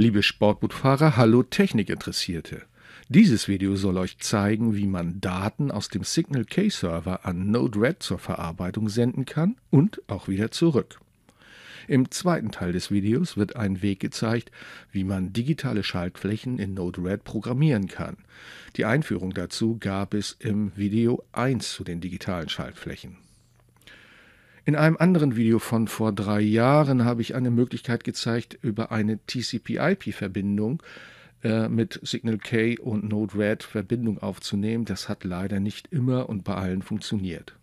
Liebe Sportbootfahrer, hallo Technikinteressierte. Dieses Video soll euch zeigen, wie man Daten aus dem Signal K-Server an Node-RED zur Verarbeitung senden kann und auch wieder zurück. Im zweiten Teil des Videos wird ein Weg gezeigt, wie man digitale Schaltflächen in Node-RED programmieren kann. Die Einführung dazu gab es im Video 1 zu den digitalen Schaltflächen. In einem anderen Video von vor drei Jahren habe ich eine Möglichkeit gezeigt, über eine TCP-IP-Verbindung äh, mit Signal K und Node-RED Verbindung aufzunehmen. Das hat leider nicht immer und bei allen funktioniert.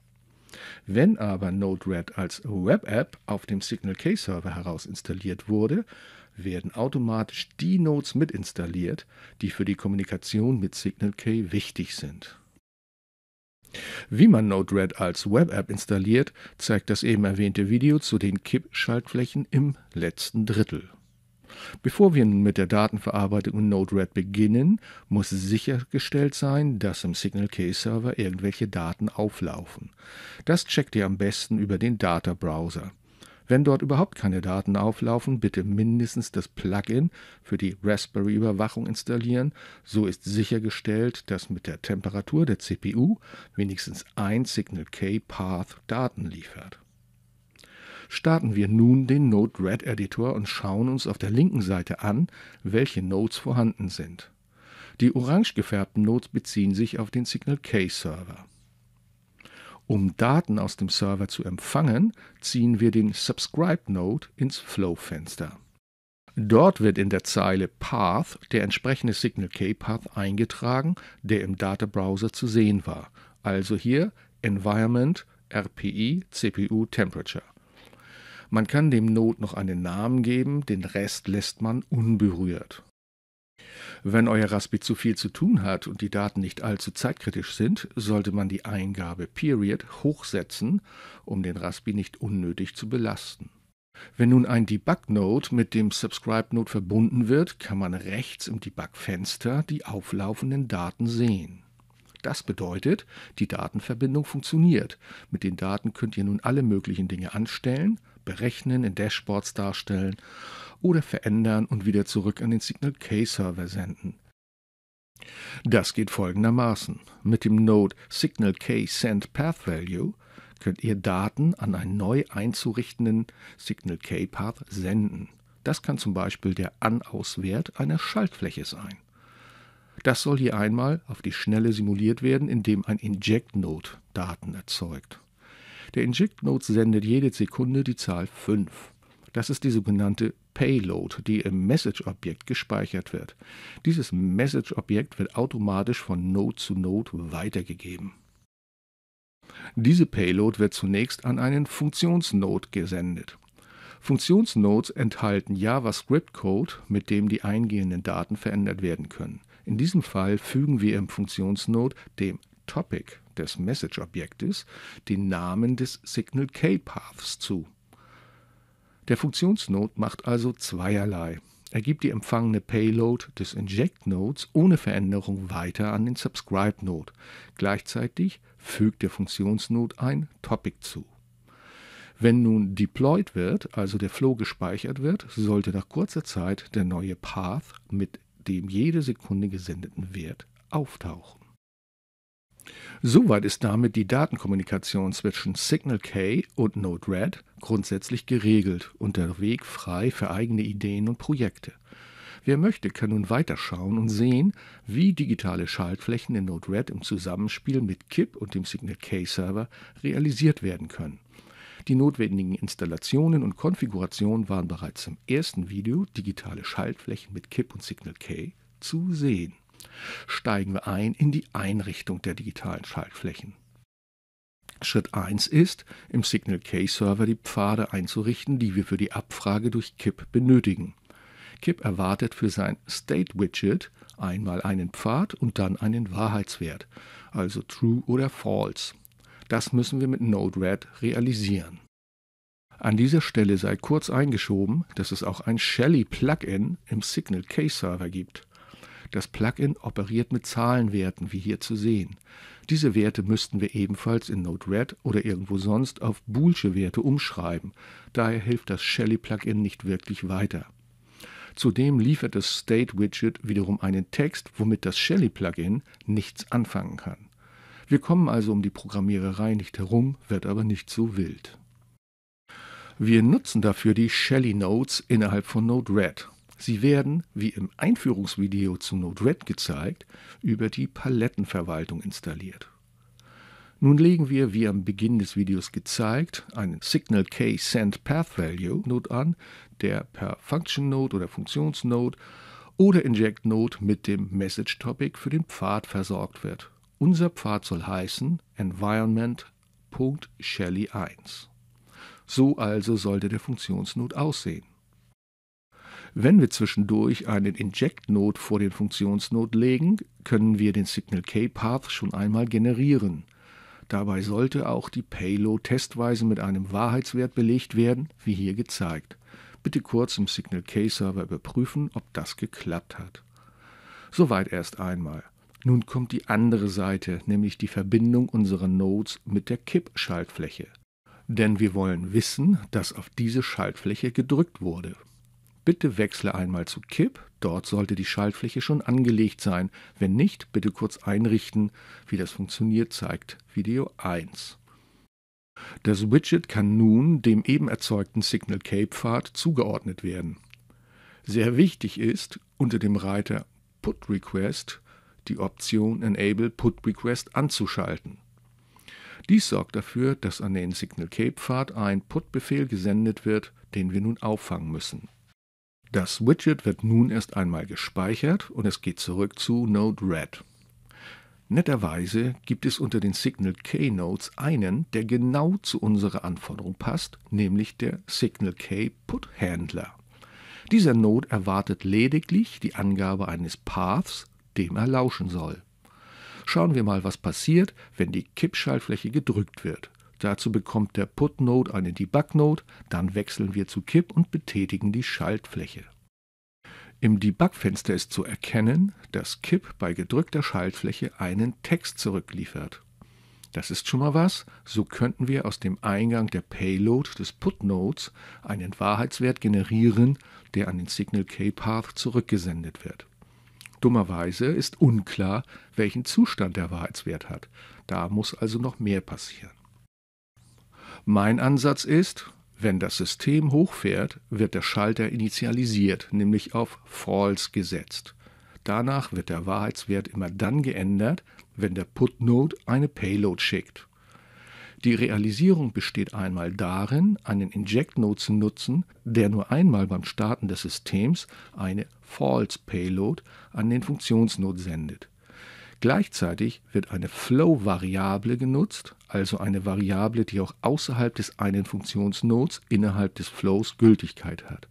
Wenn aber Node-RED als Web-App auf dem Signal K-Server heraus installiert wurde, werden automatisch die Nodes mitinstalliert, die für die Kommunikation mit Signal K wichtig sind. Wie man Node-RED als Web-App installiert, zeigt das eben erwähnte Video zu den KIPP-Schaltflächen im letzten Drittel. Bevor wir mit der Datenverarbeitung in Node-RED beginnen, muss sichergestellt sein, dass im Signal-K-Server irgendwelche Daten auflaufen. Das checkt ihr am besten über den Data-Browser. Wenn dort überhaupt keine Daten auflaufen, bitte mindestens das Plugin für die Raspberry-Überwachung installieren. So ist sichergestellt, dass mit der Temperatur der CPU wenigstens ein Signal K Path Daten liefert. Starten wir nun den Node-RED Editor und schauen uns auf der linken Seite an, welche Nodes vorhanden sind. Die orange gefärbten Nodes beziehen sich auf den Signal K Server. Um Daten aus dem Server zu empfangen, ziehen wir den Subscribe-Node ins Flow-Fenster. Dort wird in der Zeile Path der entsprechende Signal K-Path eingetragen, der im Data-Browser zu sehen war. Also hier Environment, RPI, CPU, Temperature. Man kann dem Node noch einen Namen geben, den Rest lässt man unberührt. Wenn euer Raspi zu viel zu tun hat und die Daten nicht allzu zeitkritisch sind, sollte man die Eingabe Period hochsetzen, um den Raspi nicht unnötig zu belasten. Wenn nun ein Debug-Node mit dem Subscribe-Node verbunden wird, kann man rechts im Debug-Fenster die auflaufenden Daten sehen. Das bedeutet, die Datenverbindung funktioniert. Mit den Daten könnt ihr nun alle möglichen Dinge anstellen, berechnen, in Dashboards darstellen oder verändern und wieder zurück an den Signal K-Server senden. Das geht folgendermaßen. Mit dem Node Signal K Send Path Value könnt ihr Daten an einen neu einzurichtenden Signal K Path senden. Das kann zum Beispiel der An-Aus-Wert einer Schaltfläche sein. Das soll hier einmal auf die Schnelle simuliert werden, indem ein Inject-Node Daten erzeugt. Der Inject-Node sendet jede Sekunde die Zahl 5. Das ist die sogenannte Payload, die im Message-Objekt gespeichert wird. Dieses Message-Objekt wird automatisch von Node zu Node weitergegeben. Diese Payload wird zunächst an einen Funktionsnode gesendet. Funktionsnodes enthalten JavaScript-Code, mit dem die eingehenden Daten verändert werden können. In diesem Fall fügen wir im Funktionsnode dem Topic des Message-Objektes den Namen des Signal K-Paths zu. Der Funktionsnode macht also zweierlei. Er gibt die empfangene Payload des Inject Nodes ohne Veränderung weiter an den Subscribe Node. Gleichzeitig fügt der Funktionsnode ein Topic zu. Wenn nun deployed wird, also der Flow gespeichert wird, sollte nach kurzer Zeit der neue Path mit dem jede Sekunde gesendeten Wert auftauchen. Soweit ist damit die Datenkommunikation zwischen Signal K und Node-RED grundsätzlich geregelt und der Weg frei für eigene Ideen und Projekte. Wer möchte, kann nun weiterschauen und sehen, wie digitale Schaltflächen in Node-RED im Zusammenspiel mit KIP und dem Signal K-Server realisiert werden können. Die notwendigen Installationen und Konfigurationen waren bereits im ersten Video Digitale Schaltflächen mit KIP und Signal K zu sehen steigen wir ein in die Einrichtung der digitalen Schaltflächen. Schritt 1 ist, im Signal K-Server die Pfade einzurichten, die wir für die Abfrage durch KIP benötigen. KIP erwartet für sein State Widget einmal einen Pfad und dann einen Wahrheitswert, also True oder False. Das müssen wir mit Node-RED realisieren. An dieser Stelle sei kurz eingeschoben, dass es auch ein Shelly-Plugin im Signal K-Server gibt. Das Plugin operiert mit Zahlenwerten, wie hier zu sehen. Diese Werte müssten wir ebenfalls in Node-RED oder irgendwo sonst auf boolsche Werte umschreiben. Daher hilft das Shelly-Plugin nicht wirklich weiter. Zudem liefert das State-Widget wiederum einen Text, womit das Shelly-Plugin nichts anfangen kann. Wir kommen also um die Programmiererei nicht herum, wird aber nicht so wild. Wir nutzen dafür die Shelly Nodes innerhalb von Node-RED Sie werden, wie im Einführungsvideo zu Node-RED gezeigt, über die Palettenverwaltung installiert. Nun legen wir, wie am Beginn des Videos gezeigt, einen Signal K Send Path Value Node an, der per Function Node oder Funktionsnode oder Inject Node mit dem Message Topic für den Pfad versorgt wird. Unser Pfad soll heißen environment.shelly1. So also sollte der Funktionsnode aussehen. Wenn wir zwischendurch einen Inject-Node vor den Funktionsnode legen, können wir den Signal K-Path schon einmal generieren. Dabei sollte auch die Payload testweise mit einem Wahrheitswert belegt werden, wie hier gezeigt. Bitte kurz im Signal K-Server überprüfen, ob das geklappt hat. Soweit erst einmal. Nun kommt die andere Seite, nämlich die Verbindung unserer Nodes mit der KIP-Schaltfläche. Denn wir wollen wissen, dass auf diese Schaltfläche gedrückt wurde. Bitte wechsle einmal zu KIPP, dort sollte die Schaltfläche schon angelegt sein. Wenn nicht, bitte kurz einrichten. Wie das funktioniert, zeigt Video 1. Das Widget kann nun dem eben erzeugten Signal K-Pfad zugeordnet werden. Sehr wichtig ist, unter dem Reiter Put Request die Option Enable Put Request anzuschalten. Dies sorgt dafür, dass an den Signal K-Pfad ein Put-Befehl gesendet wird, den wir nun auffangen müssen. Das Widget wird nun erst einmal gespeichert und es geht zurück zu Node-RED. Netterweise gibt es unter den Signal K Nodes einen, der genau zu unserer Anforderung passt, nämlich der Signal K Put Handler. Dieser Node erwartet lediglich die Angabe eines Paths, dem er lauschen soll. Schauen wir mal, was passiert, wenn die Kippschaltfläche gedrückt wird. Dazu bekommt der Put-Node eine Debug-Node, dann wechseln wir zu KIP und betätigen die Schaltfläche. Im Debug-Fenster ist zu erkennen, dass KIP bei gedrückter Schaltfläche einen Text zurückliefert. Das ist schon mal was, so könnten wir aus dem Eingang der Payload des Put-Nodes einen Wahrheitswert generieren, der an den Signal K-Path zurückgesendet wird. Dummerweise ist unklar, welchen Zustand der Wahrheitswert hat. Da muss also noch mehr passieren. Mein Ansatz ist, wenn das System hochfährt, wird der Schalter initialisiert, nämlich auf False gesetzt. Danach wird der Wahrheitswert immer dann geändert, wenn der Putnode eine Payload schickt. Die Realisierung besteht einmal darin, einen Inject-Node zu nutzen, der nur einmal beim Starten des Systems eine False Payload an den Funktionsnode sendet. Gleichzeitig wird eine Flow-Variable genutzt, also eine Variable, die auch außerhalb des einen Funktionsnodes innerhalb des Flows Gültigkeit hat.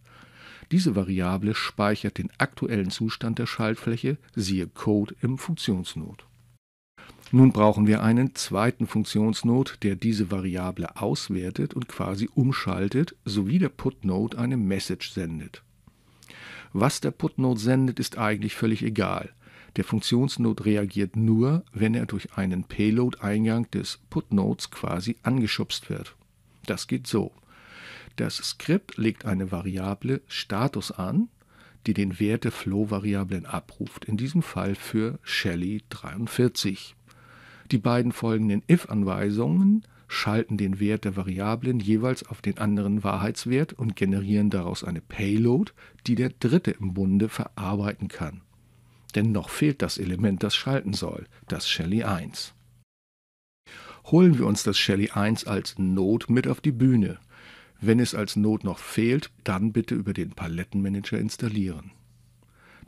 Diese Variable speichert den aktuellen Zustand der Schaltfläche, siehe Code im Funktionsnode. Nun brauchen wir einen zweiten Funktionsnode, der diese Variable auswertet und quasi umschaltet, sowie der Putnode eine Message sendet. Was der Putnode sendet, ist eigentlich völlig egal. Der Funktionsnode reagiert nur, wenn er durch einen Payload-Eingang des Putnodes quasi angeschubst wird. Das geht so. Das Skript legt eine Variable Status an, die den Wert der Flow-Variablen abruft, in diesem Fall für Shelly 43. Die beiden folgenden if-Anweisungen schalten den Wert der Variablen jeweils auf den anderen Wahrheitswert und generieren daraus eine Payload, die der Dritte im Bunde verarbeiten kann denn noch fehlt das Element, das schalten soll, das Shelly 1. Holen wir uns das Shelly 1 als Not mit auf die Bühne. Wenn es als Not noch fehlt, dann bitte über den Palettenmanager installieren.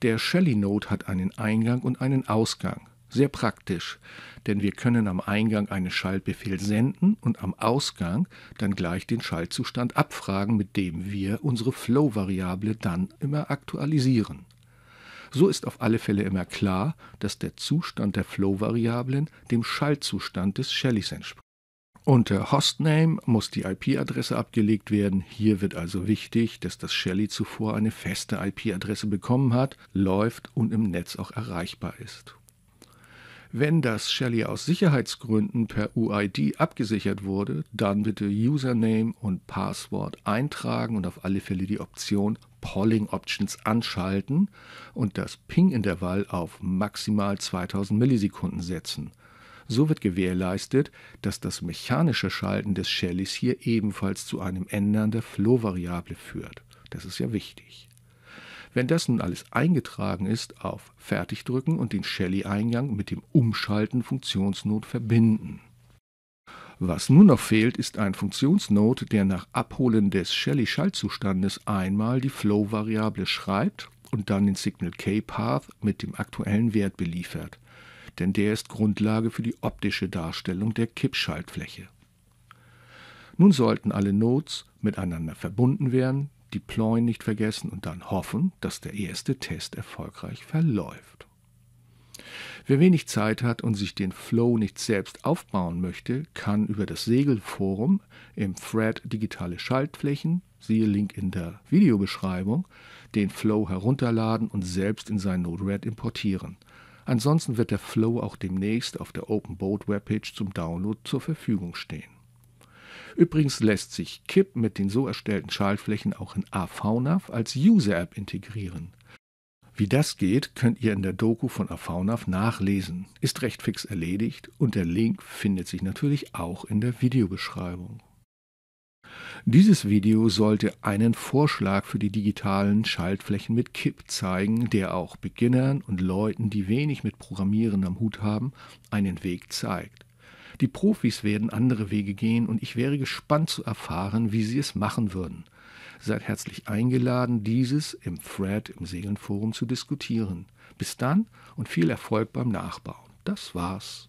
Der Shelly Note hat einen Eingang und einen Ausgang. Sehr praktisch, denn wir können am Eingang einen Schaltbefehl senden und am Ausgang dann gleich den Schaltzustand abfragen, mit dem wir unsere Flow-Variable dann immer aktualisieren. So ist auf alle Fälle immer klar, dass der Zustand der Flow-Variablen dem Schaltzustand des Shellys entspricht. Unter Hostname muss die IP-Adresse abgelegt werden. Hier wird also wichtig, dass das Shelly zuvor eine feste IP-Adresse bekommen hat, läuft und im Netz auch erreichbar ist. Wenn das Shelly aus Sicherheitsgründen per UID abgesichert wurde, dann bitte Username und Passwort eintragen und auf alle Fälle die Option Polling Options anschalten und das Ping-Intervall auf maximal 2000 Millisekunden setzen. So wird gewährleistet, dass das mechanische Schalten des Shellys hier ebenfalls zu einem Ändern der Flow-Variable führt. Das ist ja wichtig. Wenn das nun alles eingetragen ist, auf Fertig drücken und den Shelly-Eingang mit dem Umschalten Funktionsnot verbinden. Was nur noch fehlt, ist ein Funktionsnode, der nach Abholen des Shelley-Schaltzustandes einmal die Flow-Variable schreibt und dann den Signal K-Path mit dem aktuellen Wert beliefert, denn der ist Grundlage für die optische Darstellung der Kippschaltfläche. Nun sollten alle Nodes miteinander verbunden werden, deployen nicht vergessen und dann hoffen, dass der erste Test erfolgreich verläuft. Wer wenig Zeit hat und sich den Flow nicht selbst aufbauen möchte, kann über das Segelforum im Thread digitale Schaltflächen, siehe Link in der Videobeschreibung, den Flow herunterladen und selbst in sein Node-RED importieren. Ansonsten wird der Flow auch demnächst auf der Open Boat Webpage zum Download zur Verfügung stehen. Übrigens lässt sich KIP mit den so erstellten Schaltflächen auch in AVNAV als User-App integrieren. Wie das geht, könnt ihr in der Doku von Afaunaf nachlesen. Ist recht fix erledigt und der Link findet sich natürlich auch in der Videobeschreibung. Dieses Video sollte einen Vorschlag für die digitalen Schaltflächen mit KIP zeigen, der auch Beginnern und Leuten, die wenig mit Programmieren am Hut haben, einen Weg zeigt. Die Profis werden andere Wege gehen und ich wäre gespannt zu erfahren, wie sie es machen würden. Seid herzlich eingeladen, dieses im Thread im Seelenforum zu diskutieren. Bis dann und viel Erfolg beim Nachbauen. Das war's.